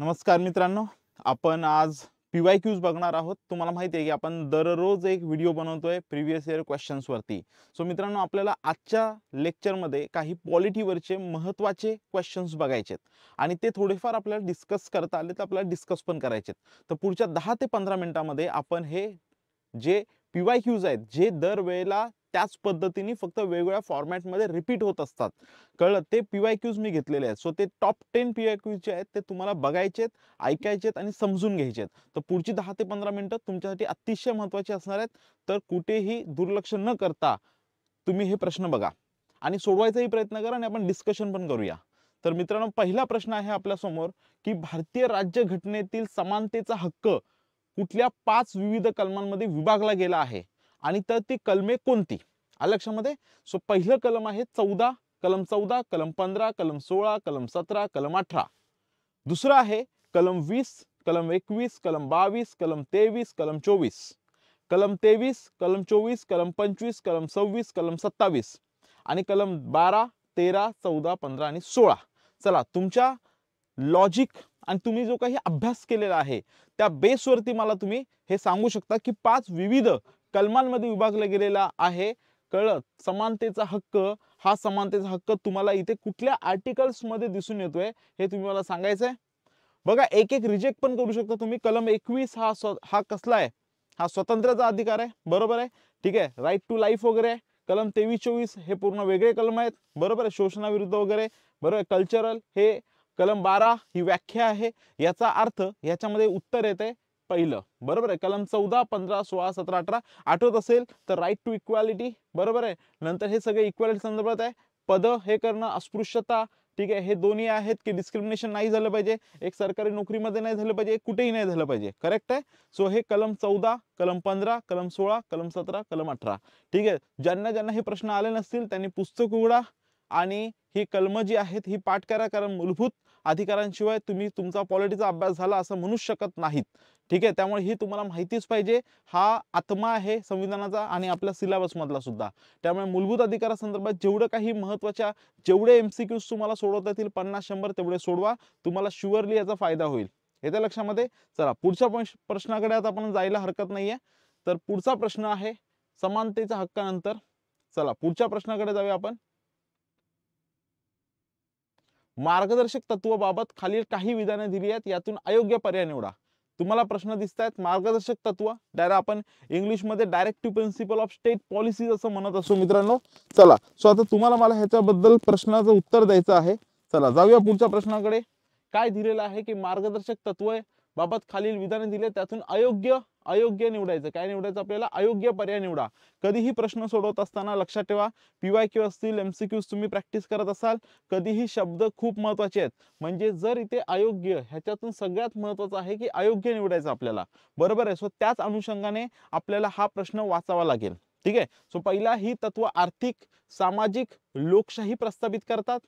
नमस्कार मित्रांनो आपण आज पी वाय क्यूज बघणार आहोत तुम्हाला माहिती आहे की आपण दररोज एक व्हिडिओ बनवतोय प्रिव्हियस इयर क्वेश्चन्सवरती सो मित्रांनो आपल्याला आजच्या लेक्चरमध्ये काही पॉलिटीवरचे महत्त्वाचे क्वेश्चन्स बघायचे आणि ते थोडेफार आपल्याला डिस्कस करता आले तर आपल्याला डिस्कस पण करायचे तर पुढच्या दहा ते पंधरा मिनिटामध्ये आपण हे जे पी वाय क्यूज आहेत जे दरवेळेला त्याच पद्धतीने फक्त वेगवेगळ्या फॉर्मॅटमध्ये रिपीट होत असतात कळलं ते पी वाय क्यूज मी घेतलेले आहेत सो ते टॉप टेन पी वाय क्यूजचे आहेत ते तुम्हाला बघायचेत ऐकायचेत आणि समजून घ्यायचे आहेत तर पुढची दहा ते पंधरा मिनटं तुमच्यासाठी अतिशय महत्त्वाचे असणार आहेत तर कुठेही दुर्लक्ष न करता तुम्ही हे प्रश्न बघा आणि सोडवायचाही प्रयत्न करा आणि आपण डिस्कशन पण करूया तर मित्रांनो पहिला प्रश्न आहे आपल्यासमोर की भारतीय राज्यघटनेतील समानतेचा हक्क कुठल्या पाच विविध कलमांमध्ये विभागला गेला आहे आणि तर ती कलमे कोणती आलक्षामध्ये लक्षामध्ये सो पहिलं कलम आहे चौदा कलम चौदा कलम पंधरा कलम सोळा कलम सतरा कलम अठरा दुसरं आहे कलम वीस कलम एकवीस कलम बावीस कलम तेवीस कलम चोवीस कलम तेवीस कलम चोवीस कलम पंचवीस कलम सव्वीस कलम सत्तावीस आणि कलम बारा तेरा चौदा पंधरा आणि सोळा चला तुमच्या लॉजिक आणि तुम्ही जो काही अभ्यास केलेला आहे त्या बेसवरती मला तुम्ही हे सांगू शकता की पाच विविध कलमांमध्ये विभागला गेलेला आहे कळत समानतेचा हक्क हा समानतेचा हक्क तुम्हाला इथे कुठल्या आर्टिकल्स मध्ये दिसून येतोय हे तुम्ही मला सांगायचंय बघा एक एक रिजेक्ट पण करू शकता तुम्ही कलम एकवीस हा हा कसला आहे हा स्वतंत्रचा अधिकार आहे बरोबर आहे ठीक आहे राईट टू लाईफ वगैरे कलम तेवीस चोवीस हे पूर्ण वेगळे कलम आहेत बरोबर आहे शोषणाविरुद्ध वगैरे बरोबर कल्चरल हे कलम बारा ही व्याख्या आहे याचा अर्थ याच्यामध्ये उत्तर येते पहिलं बरोबर आहे कलम चौदा पंधरा सोळा सतरा अठरा आठवत असेल तर राईट टू इक्वॅलिटी बरोबर आहे नंतर हे सगळे इक्वॅलिटी संदर्भात आहे पद हे करणं अस्पृश्यता ठीक आहे हे दोन्ही आहेत की डिस्क्रिमिनेशन नाही झालं पाहिजे एक सरकारी नोकरीमध्ये नाही झालं पाहिजे कुठेही नाही झालं पाहिजे करेक्ट आहे सो हे कलम चौदा कलम पंधरा कलम सोळा कलम सतरा कलम अठरा ठीक आहे ज्यांना ज्यांना हे प्रश्न आले नसतील त्यांनी पुस्तक उघडा आणि ही कलम जी आहेत ही पाठ करा कारण मूलभूत अधिकारांशिवाय तुम्ही तुमचा पॉलिटीचा अभ्यास झाला असं म्हणू शकत नाहीत ठीक आहे त्यामुळे ही तुम्हाला माहितीच पाहिजे हा आत्मा आहे संविधानाचा आणि आपल्या सिलेबसमधला सुद्धा त्यामुळे मूलभूत अधिकारासंदर्भात जेवढं काही महत्त्वाच्या जेवढे एम सी क्यूज तुम्हाला सोडवता येतील पन्नास शंभर तेवढे सोडवा तुम्हाला शुअरली याचा फायदा होईल याच्या लक्षामध्ये चला पुढच्या प्रश्नाकडे आता आपण जायला हरकत नाही आहे तर पुढचा प्रश्न आहे समानतेच्या हक्कानंतर चला पुढच्या प्रश्नाकडे जाऊया आपण मार्गदर्शक तत्वाबाबत खालील काही विधाने दिली आहेत यातून अयोग्य पर्याय निवडा तुम्हाला प्रश्न दिसत आहेत मार्गदर्शक तत्व डायरेक्ट आपण इंग्लिशमध्ये directive principle of state policy असं म्हणत असो मित्रांनो चला सो आता तुम्हाला मला ह्याच्याबद्दल प्रश्नाचं उत्तर द्यायचं आहे चला जाऊया पुढच्या प्रश्नाकडे काय दिलेलं आहे की मार्गदर्शक तत्व बाबत खालील विधाने दिले त्यातून अयोग्य अयोग्य निवडायचं काय निवडायचं आपल्याला अयोग्य पर्याय निवडा कधीही प्रश्न सोडवत असताना लक्षात ठेवा पीवाय क्यू असतील एमसीक्यूज तुम्ही प्रॅक्टिस करत असाल कधीही शब्द खूप महत्वाचे आहेत म्हणजे जर इथे अयोग्य ह्याच्यातून सगळ्यात महत्वाचं आहे की अयोग्य निवडायचं आपल्याला बरोबर आहे सो त्याच अनुषंगाने आपल्याला हा प्रश्न वाचावा लागेल ठीक आहे सो पहिला ही तत्व आर्थिक सामाजिक लोकशाही प्रस्थापित करतात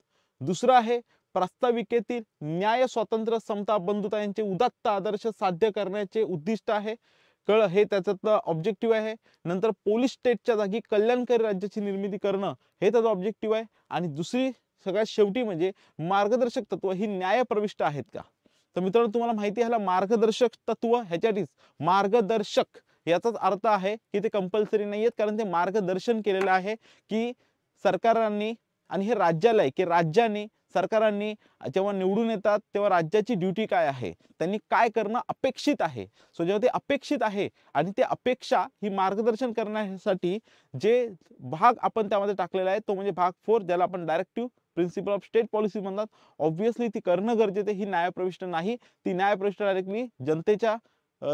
दुसरं आहे प्रास्ताविकेतील न्याय स्वातंत्र्य समता बंधुता यांचे उदात्त आदर्श साध्य करण्याचे उद्दिष्ट आहे कळलं हे त्याचं ऑब्जेक्टिव्ह आहे नंतर पोलीस स्टेटच्या जागी कल्याणकारी राज्याची निर्मिती करणं हे त्याचं ऑब्जेक्टिव्ह आहे आणि दुसरी सगळ्यात शेवटी म्हणजे मार्गदर्शक तत्व ही न्यायप्रविष्ट आहेत का तर मित्रांनो तुम्हाला माहिती आहे मार्गदर्शक तत्व ह्याच्यासाठीच मार्गदर्शक याचाच अर्थ आहे की ते कंपल्सरी नाही आहेत कारण ते मार्गदर्शन केलेलं आहे की सरकारांनी आणि हे राज्याला आहे की राज्याने सरकारांनी जेव्हा निवडून येतात तेव्हा राज्याची ड्युटी काय आहे त्यांनी काय करणं अपेक्षित आहे सो जेव्हा ते अपेक्षित आहे आणि ते अपेक्षा ही मार्गदर्शन करण्यासाठी जे भाग आपण त्यामध्ये टाकलेला आहे तो म्हणजे भाग फोर ज्याला आपण directive principle of state policy म्हणतात ऑब्व्हियसली ती करणं गरजेचं ही न्यायप्रविष्ट नाही ती न्यायप्रविष्ट डायरेक्टली जनतेच्या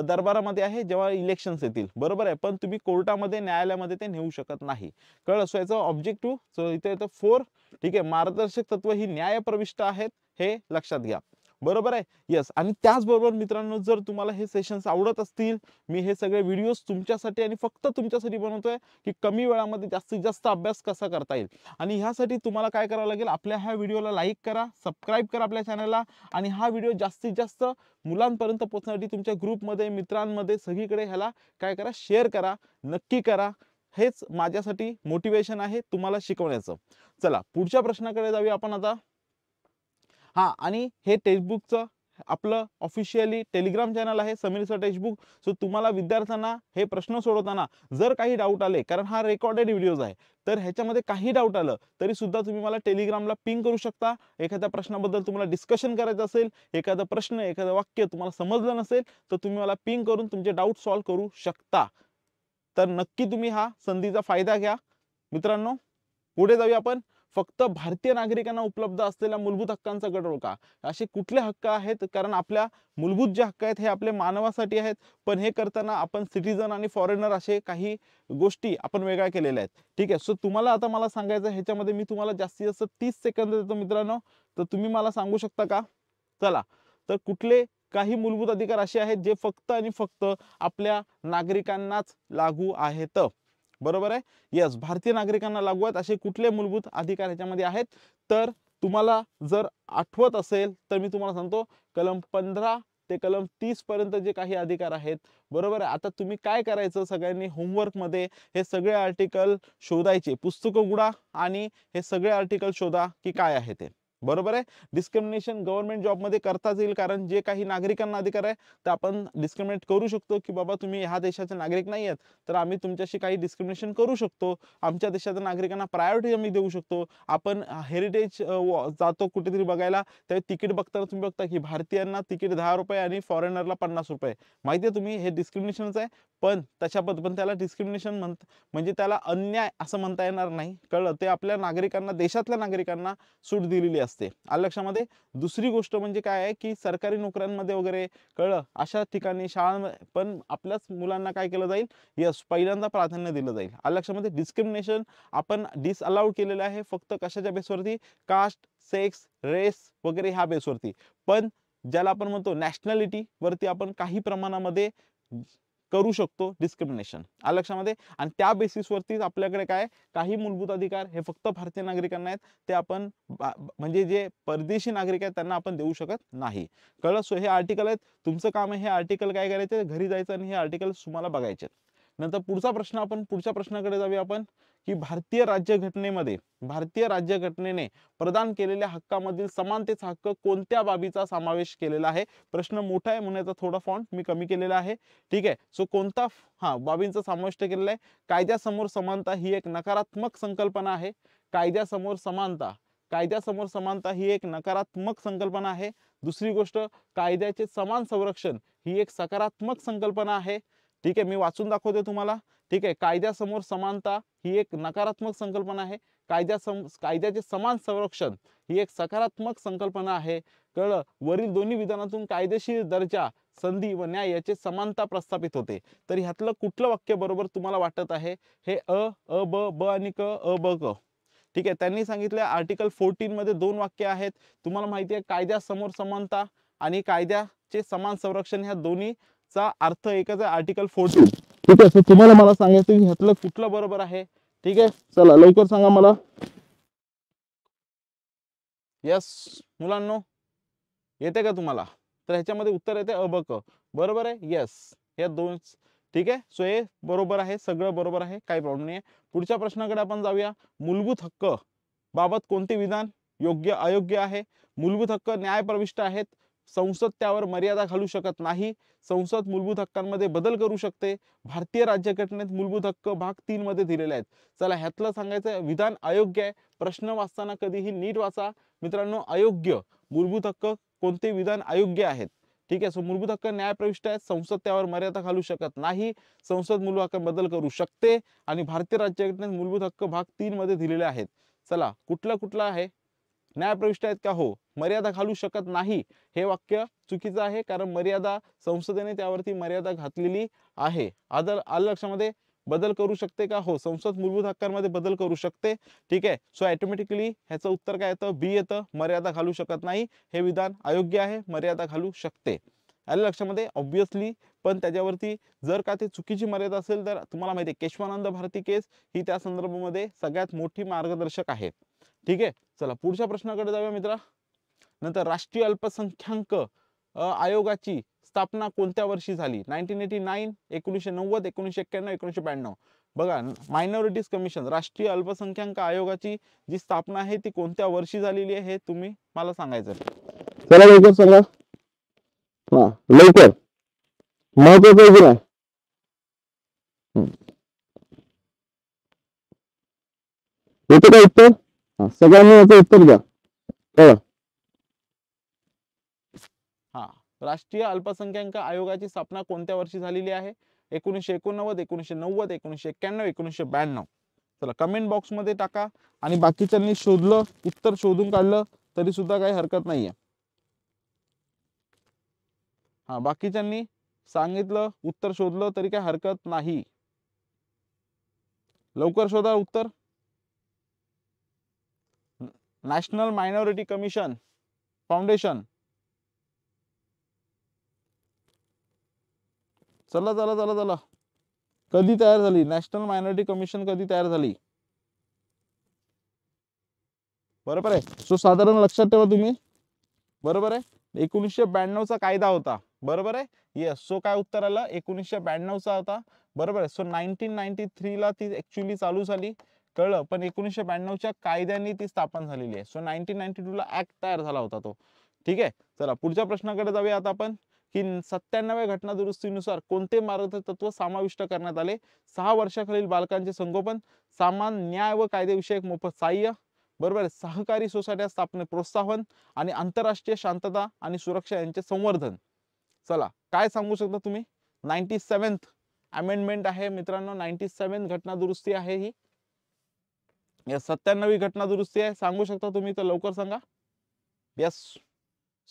दरबारामध्ये आहे जेव्हा इलेक्शन्स येतील बरोबर आहे पण तुम्ही कोर्टामध्ये न्यायालयामध्ये ते नेऊ शकत नाही कळ सो याचा ऑब्जेक्टिव्ह इथे येतं फोर ठीक आहे मार्गदर्शक तत्व ही न्यायप्रविष्ट आहेत हे लक्षात घ्या बरोबर आहे यस आणि त्याचबरोबर मित्रांनो जर तुम्हाला हे सेशन्स आवडत असतील मी हे सगळे व्हिडिओज तुमच्यासाठी आणि फक्त तुमच्यासाठी बनवतोय की कमी वेळामध्ये जास्तीत जास्त अभ्यास कसा करता येईल आणि ह्यासाठी तुम्हाला काय करावं लागेल आपल्या ह्या व्हिडिओला लाईक करा सबस्क्राईब करा आपल्या चॅनलला आणि हा व्हिडिओ जास्तीत जास्त मुलांपर्यंत पोहोचण्यासाठी तुमच्या ग्रुपमध्ये मित्रांमध्ये सगळीकडे ह्याला काय करा शेअर करा नक्की करा हेच माझ्यासाठी मोटिवेशन आहे तुम्हाला शिकवण्याचं चला पुढच्या प्रश्नाकडे जाऊया आपण आता हां आणि हे टेक्स्टबुकचं आपलं ऑफिशियली टेलिग्राम चॅनल आहे समीर सर टेक्स्टबुक सो तुम्हाला विद्यार्थ्यांना हे प्रश्न सोडवताना जर काही डाऊट आले कारण हा रेकॉर्डेड व्हिडिओज आहे तर ह्याच्यामध्ये काही डाऊट आलं तरी सुद्धा तुम्ही मला टेलिग्रामला पिंग करू शकता एखाद्या प्रश्नाबद्दल तुम्हाला डिस्कशन करायचं असेल एखादा प्रश्न एखादं वाक्य तुम्हाला समजलं नसेल तर तुम्ही मला पिंग करून तुमचे डाऊट सॉल्व करू शकता तर नक्की तुम्ही हा संधीचा फायदा घ्या मित्रांनो पुढे जाऊया आपण फक्त भारतीय नागरिकांना उपलब्ध असलेल्या मूलभूत हक्कांचा गट का असे कुठले हक्क आहेत कारण आपल्या मूलभूत जे हक्क आहेत हे आपल्या मानवासाठी आहेत पण हे करताना आपण सिटीजन आणि फॉरेनर असे काही गोष्टी आपण वेगळ्या केलेल्या आहेत ठीक आहे सो तुम्हाला आता मला सांगायचं ह्याच्यामध्ये मी तुम्हाला जास्तीत जास्त तीस सेकंद देतो मित्रांनो तर तुम्ही मला सांगू शकता का चला तर कुठले काही मूलभूत अधिकार असे आहेत जे फक्त आणि फक्त आपल्या नागरिकांनाच लागू आहेत बरोबर आहे यस भारतीय नागरिकांना लागू आहेत असे कुठले मूलभूत अधिकार ह्याच्यामध्ये आहेत तर तुम्हाला जर आठवत असेल तर मी तुम्हाला सांगतो कलम पंधरा ते कलम तीस पर्यंत जे काही अधिकार आहेत बरोबर आहे आता तुम्ही काय करायचं सगळ्यांनी होमवर्क मध्ये हे सगळे आर्टिकल शोधायचे पुस्तकं उघडा आणि हे सगळे आर्टिकल शोधा की काय आहे ते बरोबर आहे डिस्क्रिमिनेशन गव्हर्नमेंट जॉबमध्ये करता येईल कारण जे काही नागरिकांना अधिकार आहे तर आपण डिस्क्रिमिनेट करू शकतो की बाबा तुम्ही ह्या देशाचे नागरिक नाही आहेत तर आम्ही तुमच्याशी काही डिस्क्रिमिनेशन करू शकतो आमच्या देशाच्या नागरिकांना प्रायोरिटी आम्ही देऊ शकतो आपण हेरिटेज जातो कुठेतरी बघायला त्यावेळी तिकीट बघताना तुम्ही बघता की भारतीयांना तिकीट दहा रुपये आणि फॉरेनरला पन्नास रुपये माहिती आहे तुम्ही हे डिस्क्रिमिनेशनच आहे पण तशा पण त्याला डिस्क्रिमिनेशन म्हणत म्हणजे त्याला अन्याय असं म्हणता येणार नाही कळलं ते आपल्या नागरिकांना देशातल्या नागरिकांना सूट दिलेली असते आलं लक्षामध्ये दुसरी गोष्ट म्हणजे काय आहे की सरकारी नोकऱ्यांमध्ये वगैरे कळलं अशा ठिकाणी शाळांमध्ये पण आपल्याच मुलांना काय केलं जाईल यस पहिल्यांदा प्राधान्य दिलं जाईल आलं लक्षामध्ये डिस्क्रिमिनेशन आपण डिसअलाउड केलेलं आहे फक्त कशाच्या बेसवरती कास्ट सेक्स रेस वगैरे ह्या बेसवरती पण ज्याला आपण म्हणतो नॅशनॅलिटी वरती आपण काही प्रमाणामध्ये करू शकतो डिस्क्रिमिनेशन आ लक्षामध्ये आणि त्या बेसिसवरतीच आपल्याकडे काय काही मूलभूत अधिकार हे फक्त भारतीय नागरिकांना आहेत ते आपण म्हणजे जे परदेशी नागरिक आहेत त्यांना आपण देऊ शकत नाही कळस हे आर्टिकल आहेत तुमचं काम आहे हे आर्टिकल काय करायचं घरी जायचं आणि हे आर्टिकल तुम्हाला बघायचे नंतर पुढचा प्रश्न आपण पुढच्या प्रश्नाकडे जाऊया आपण की भारतीय राज्यघटनेमध्ये भारतीय राज्यघटनेने प्रदान केलेल्या हक्कामधील समानतेचा हक्क कोणत्या बाबीचा समावेश केलेला आहे प्रश्न मोठा आहे म्हणून याचा थोडा फॉन्ट मी कमी केलेला आहे ठीक आहे सो कोणता हा बाबींचा समाविष्ट केलेला आहे कायद्यासमोर समानता ही एक नकारात्मक संकल्पना आहे कायद्यासमोर समानता कायद्यासमोर समानता ही एक नकारात्मक संकल्पना आहे दुसरी गोष्ट कायद्याचे समान संरक्षण ही एक सकारात्मक संकल्पना आहे ठीक आहे मी वाचून दाखवते तुम्हाला ठीक आहे कायद्यासमोर समानता ही एक नकारात्मक संकल्पना आहे कायद्या सम कायद्याचे समान संरक्षण ही एक सकारात्मक संकल्पना आहे कळ वरील दोन्ही विधानातून कायदेशीर दर्जा संधी व न्याय याचे समानता प्रस्थापित होते तर ह्यातलं कुठलं वाक्य बरोबर तुम्हाला वाटत आहे हे अ अ ब ब आणि क अ ब क ठीक आहे त्यांनी सांगितलं आर्टिकल फोर्टीन मध्ये दोन वाक्य आहेत तुम्हाला माहिती आहे कायद्यासमोर समानता आणि कायद्याचे समान संरक्षण ह्या दोन्ही चा अर्थ एकच आहे आर्टिकल फोर्टी ठीक आहे तुम्हाला मला सांगायचं की ह्यातलं कुठलं बरोबर आहे ठीक आहे चला लवकर सांगा मला यस मुलांनो येते का तुम्हाला तर ह्याच्यामध्ये उत्तर येते अबक बरोबर आहे येस हे दोन ठीक आहे सो हे बरोबर आहे सगळं बरोबर आहे काही प्रॉब्लेम नाही पुढच्या प्रश्नाकडे आपण जाऊया मूलभूत हक्क बाबत कोणते विधान योग्य अयोग्य आहे मूलभूत हक्क न्याय प्रविष्ट आहेत संसद त्यावर मर्यादा घालू शकत नाही संसद मूलभूत हक्कांमध्ये बदल करू शकते भारतीय राज्यघटनेत मूलभूत हक्क भाग तीन मध्ये दिलेले आहेत चला ह्यातलं सांगायचं विधान अयोग्य आहे प्रश्न वाचताना कधीही नीट वाचा मित्रांनो अयोग्य मूलभूत हक्क कोणते विधान अयोग्य आहेत ठीक आहे सो मूलभूत हक्क न्यायप्रविष्ट आहेत संसद त्यावर मर्यादा घालू शकत नाही संसद मूलभूत हक्क बदल करू शकते आणि भारतीय राज्यघटनेत मूलभूत हक्क भाग तीन मध्ये दिलेले आहेत चला कुठला कुठला आहे न्याय प्रविष्ट आहेत का हो मर्यादा घालू शकत नाही हे वाक्य चुकीचं आहे कारण मर्यादा संसदेने त्यावरती मर्यादा घातलेली आहे आदर आलं लक्षामध्ये बदल करू शकते का हो संसद मूलभूत हक्कांमध्ये बदल करू शकते ठीक आहे सो ऑटोमॅटिकली ह्याचं उत्तर काय येतं बी येतं मर्यादा घालू शकत नाही हे विधान अयोग्य आहे मर्यादा घालू शकते आलं लक्षामध्ये ऑब्विसली पण त्याच्यावरती जर का ते चुकीची मर्यादा असेल तर तुम्हाला माहिती आहे केशवानंद भारती केस ही त्या संदर्भामध्ये सगळ्यात मोठी मार्गदर्शक आहे ठीक आहे चला पुढच्या प्रश्नाकडे जाऊया मित्रा नंतर राष्ट्रीय अल्पसंख्याक आयोगाची स्थापना कोणत्या वर्षी झाली नाईन्टीन एटी नाईन एकोणीसशे नव्वद एकोणीसशे एक्क्याण्णव एकोणीसशे ब्याण्णव बघा मायनॉरिटीज कमिशन राष्ट्रीय अल्पसंख्याक आयोगाची जी स्थापना आहे ती कोणत्या वर्षी झालेली आहे हे तुम्ही मला सांगायचं चला लवकर सांगा हा लवकर महत्वाचं येतं सगळ्यांनी याचं उत्तर द्या हा राष्ट्रीय अल्पसंख्याक आयोगाची स्थापना कोणत्या वर्षी झालेली आहे एकोणीसशे एकोणनव्वद एकोणीसशे नव्वद एकोणीसशे एक्क्याण्णव एकोणीसशे ब्याण्णव चला कमेंट बॉक्स मध्ये टाका आणि बाकीच्यांनी शोधलं उत्तर शोधून काढलं तरी सुद्धा काही हरकत नाहीये हा बाकीच्यांनी सांगितलं उत्तर शोधलं तरी काय हरकत नाही लवकर शोधा उत्तर नॅशनल मायनॉरिटी कमिशन फाउंडेशन चला चला चला चला कधी तयार झाली नॅशनल मायनॉरिटी कमिशन कधी तयार झाली बरोबर आहे सो साधारण लक्षात ठेवा तुम्ही बरोबर आहे एकोणीसशे चा कायदा होता बरोबर आहे येस सो काय उत्तर आलं एकोणीसशे चा होता बरोबर आहे सो नाईन्टीन नाईन्टी थ्रीला ती ऍक्च्युली चालू झाली कळलं पण एकोणीसशे ब्याण्णवच्या कायद्याने ती स्थापन झालेली आहे सो नाईन्टीन नाईन्टी टू ला ऍक्ट तयार झाला होता तो ठीक आहे चला पुढच्या प्रश्नाकडे जाऊया आता आपण की सत्त्याण्णव्या घटना दुरुस्तीनुसार कोणते मार्गदर्शक तत्व समाविष्ट करण्यात आले सहा वर्षाखालील बालकांचे संगोपन सामान न्याय व कायदेविषयक मोफत साह्य बरोबर सहकारी सोसायट्या स्थापने प्रोत्साहन आणि आंतरराष्ट्रीय शांतता आणि सुरक्षा यांचे संवर्धन चला काय सांगू शकता तुम्ही नाईन्टी सेव्हन्थ अमेंडमेंट आहे मित्रांनो नाईन्टी सेव्हन्थ घटना दुरुस्ती आहे ही या सत्त्याण्णवी घटना दुरुस्ती आहे सांगू शकता तुम्ही तर लवकर सांगा यस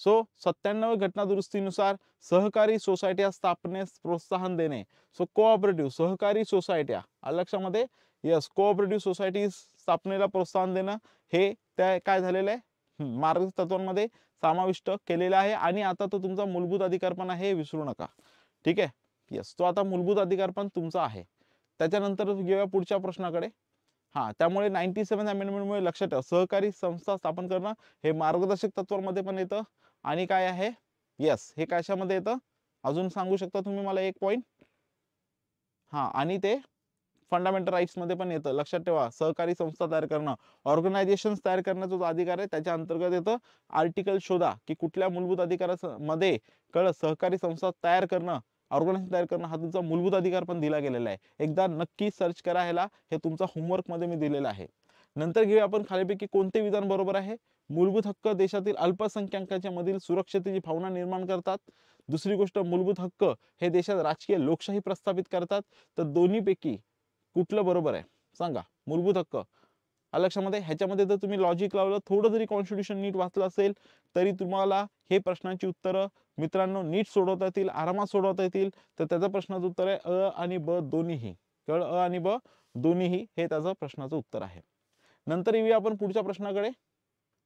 सो सत्त्याण्णव घटना दुरुस्तीनुसार सहकारी सोसायट्या स्थापनेस प्रोत्साहन देणे सो कोऑपरेटिव्ह सहकारी सोसायट्या लक्षामध्ये यस कोऑपरेटिव्ह सोसायटी स्थापनेला प्रोत्साहन देणं हे त्या काय झालेलं आहे मार्ग तत्वांमध्ये समाविष्ट केलेलं आहे आणि आता तो तुमचा मूलभूत अधिकार पण आहे विसरू नका ठीक आहे यस तो आता मूलभूत अधिकार पण तुमचा आहे त्याच्यानंतर घेऊया पुढच्या प्रश्नाकडे हा त्यामुळे नाईन्टी सेव्हन अमेंडमेंटमुळे लक्षात ठेवा सहकारी संस्था स्थापन करणं हे मार्गदर्शक तत्वामध्ये पण येतं आणि काय आहे येस हे कशामध्ये येतं अजून सांगू शकता तुम्ही मला एक पॉईंट हा आणि ते फंडामेंटल राईट्स मध्ये पण येतं लक्षात ठेवा सहकारी संस्था तयार करणं ऑर्गनायझेशन तयार करण्याचा जो अधिकार आहे त्याच्या अंतर्गत येतं आर्टिकल शोधा की कुठल्या मूलभूत अधिकारामध्ये कळ सहकारी संस्था तयार करणं ऑर्गनायझेशन तयार करणं हा तुमचा मूलभूत अधिकार पण दिला गेलेला आहे एकदा नक्की सर्च करा ह्याला हे तुमचा होमवर्क मध्ये मी दिलेलं आहे नंतर घेऊया आपण खालीपैकी कोणते विधान बरोबर आहे मूलभूत हक्क देशातील अल्पसंख्याकांच्या मधील सुरक्षतेची भावना निर्माण करतात दुसरी गोष्ट मूलभूत हक्क हे देशात राजकीय लोकशाही प्रस्थापित करतात तर दोन्हीपैकी कुठलं बरोबर आहे सांगा मूलभूत हक्क आहे ह्याच्यामध्ये जर तुम्ही लॉजिक लावलं थोडं जरी कॉन्स्टिट्युशन नीट वाचलं असेल तरी तुम्हाला हे प्रश्नाची उत्तरं मित्रांनो नीट सोडवता येतील आरामात सोडवता येतील तर त्याचं प्रश्नाचं उत्तर आहे अ आणि ब दोन्हीही कळ अ आणि ब दोन्हीही हे त्याचं प्रश्नाचं उत्तर आहे नंतर येऊया आपण पुढच्या प्रश्नाकडे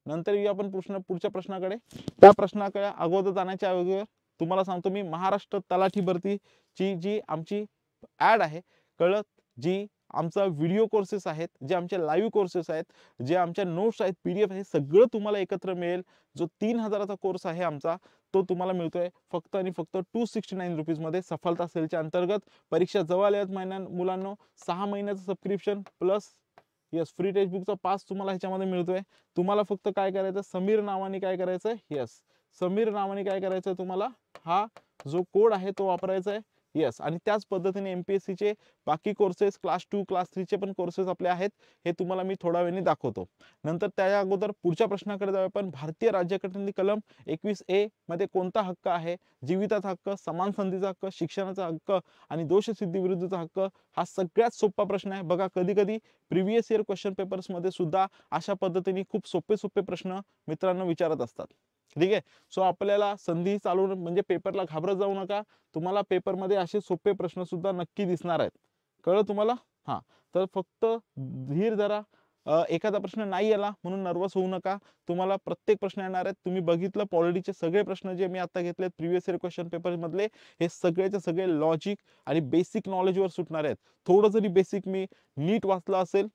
नंतर येऊया आपण प्रश्न पुढच्या प्रश्नाकडे त्या प्रश्नाकडे अगोदर जाण्याच्या अगोदर तुम्हाला सांगतो मी महाराष्ट्र तलाठी भरतीची जी आमची ॲड आहे कळत जी आमचा व्हिडिओ कोर्सेस आहेत जे आमचे लाईव्ह कोर्सेस आहेत जे आमच्या नोट्स आहेत पी डी एफ हे सगळं तुम्हाला एकत्र मिळेल जो तीन हजाराचा कोर्स आहे आमचा तो तुम्हाला मिळतोय फक्त आणि फक्त टू सिक्स्टी नाईन रुपीजमध्ये सफलता सेलच्या अंतर्गत परीक्षा जवळ आहेत महिन्या मुलांना सहा महिन्याचं सबस्क्रिप्शन प्लस यस फ्री टेक्स्टबुकचा पास तुम्हाला ह्याच्यामध्ये मिळतोय तुम्हाला फक्त काय करायचं समीर नावाने काय करायचं यस समीर नावाने काय करायचं तुम्हाला हा जो कोड आहे तो वापरायचा आहे येस आणि त्याच पद्धतीने एम पी एस बाकी कोर्सेस क्लास टू क्लास थ्रीचे पण कोर्सेस आपले आहेत हे तुम्हाला मी थोड्या वेळाने दाखवतो नंतर त्या अगोदर पुढच्या प्रश्नाकडे जाऊया पण भारतीय राज्यघटनेतील कलम एकवीस ए मध्ये कोणता हक्क आहे जीविताचा हक्क समान संधीचा हक्क शिक्षणाचा हक्क आणि दोषसिद्धी विरुद्धचा हक्क हा सगळ्यात सोपा प्रश्न आहे बघा कधी कधी प्रिव्हियस इयर क्वेश्चन पेपर्समध्ये सुद्धा अशा पद्धतीने खूप सोपे सोपे प्रश्न मित्रांनो विचारत असतात ठीक आहे सो आपल्याला संधी चालू म्हणजे पेपरला घाबरत जाऊ नका तुम्हाला पेपरमध्ये असे सोपे प्रश्न सुद्धा नक्की दिसणार आहेत कळलं तुम्हाला हां तर फक्त धीर धरा एखादा प्रश्न नाही आला म्हणून नर्वस होऊ नका तुम्हाला प्रत्येक प्रश्न येणार आहेत तुम्ही बघितलं पॉलिटीचे सगळे प्रश्न जे मी आता घेतलेत प्रिव्हियस इयर क्वेश्चन पेपर मधले हे सगळेचे सगळे लॉजिक आणि बेसिक नॉलेजवर सुटणार आहेत थोडं जरी बेसिक मी नीट वाचलं असेल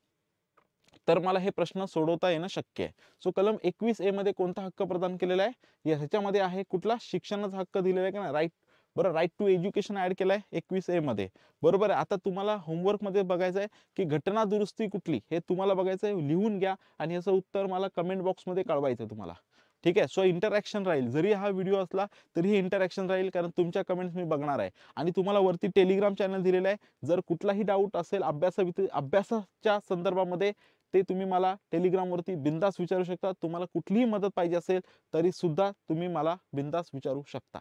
तर मला हे प्रश्न सोडवता येणं शक्य आहे सो कलम एकवीस ए मध्ये कोणता हक्क प्रदान केलेला आहे ह्याच्यामध्ये आहे कुठला शिक्षणाचा हक्क दिलेला आहे का ना राईट बरं राईट टू एज्युकेशन ऍड केलाय एकवीस ए मध्ये बरोबर आहे आता तुम्हाला होमवर्क मध्ये बघायचं आहे की घटना दुरुस्ती कुठली हे तुम्हाला बघायचं आहे लिहून घ्या आणि याचं उत्तर मला कमेंट बॉक्समध्ये कळवायचं आहे तुम्हाला ठीक आहे सो इंटरॅक्शन राहील जरी हा व्हिडिओ असला तरीही इंटरॅक्शन राहील कारण तुमच्या कमेंट्स मी बघणार आहे आणि तुम्हाला वरती टेलिग्राम चॅनल दिलेला आहे जर कुठलाही डाऊट असेल अभ्यासा अभ्यासाच्या संदर्भामध्ये ते तुम्ही मला टेलिग्रामवरती बिंदास विचारू शकता तुम्हाला कुठलीही मदत पाहिजे असेल तरी सुद्धा तुम्ही मला बिंदास विचारू शकता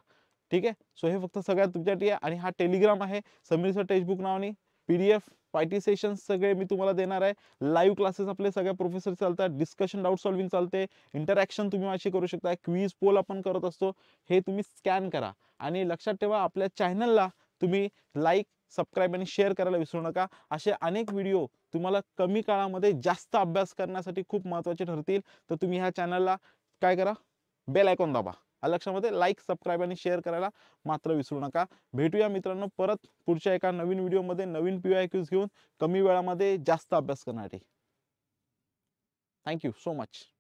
ठीक आहे सो हे फक्त सगळ्यात तुमच्यासाठी आहे आणि हा टेलिग्राम आहे समीर सर टेक्स्टबुक नावाने P D F party session सगळे मी तुम्हाला देणार आहे लाईव्ह क्लासेस आपले सगळ्या प्रोफेसर चालतात डिस्कशन डाऊट सॉल्विंग चालते इंटरॅक्शन तुम्ही माझी करू शकता क्वीज पोल आपण करत असतो हे तुम्ही स्कॅन करा आणि लक्षात ठेवा आपल्या चॅनलला तुम्ही लाईक सबस्क्राईब आणि शेअर करायला विसरू नका असे अनेक व्हिडिओ तुम्हाला कमी काळामध्ये जास्त अभ्यास करण्यासाठी खूप महत्त्वाचे ठरतील तर तुम्ही ह्या चॅनलला काय करा बेल आयकॉन दाबा लक्षामध्ये लाईक सबस्क्राईब आणि शेअर करायला मात्र विसरू नका भेटूया मित्रांनो परत पुढच्या एका नवीन व्हिडिओमध्ये नवीन पी आय क्यूज घेऊन कमी वेळामध्ये जास्त अभ्यास करण्यासाठी थँक्यू सो मच